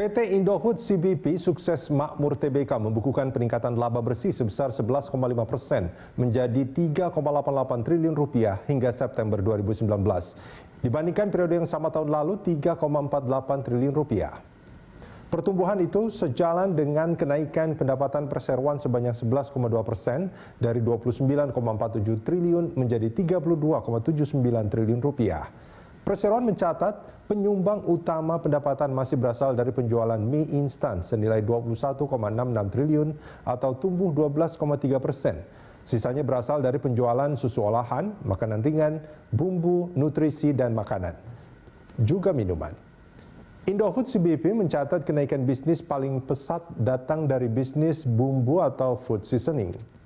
PT Indofood CBP Sukses Makmur TBK membukukan peningkatan laba bersih sebesar 11,5 persen menjadi 3,88 triliun rupiah hingga September 2019. Dibandingkan periode yang sama tahun lalu 3,48 triliun rupiah. Pertumbuhan itu sejalan dengan kenaikan pendapatan perseroan sebanyak 11,2 persen dari 29,47 triliun menjadi 32,79 triliun rupiah. Perseroan mencatat Penyumbang utama pendapatan masih berasal dari penjualan mie instan senilai 21,66 triliun atau tumbuh 12,3 persen. Sisanya berasal dari penjualan susu olahan, makanan ringan, bumbu, nutrisi, dan makanan. Juga minuman. Indofood CBP mencatat kenaikan bisnis paling pesat datang dari bisnis bumbu atau food seasoning.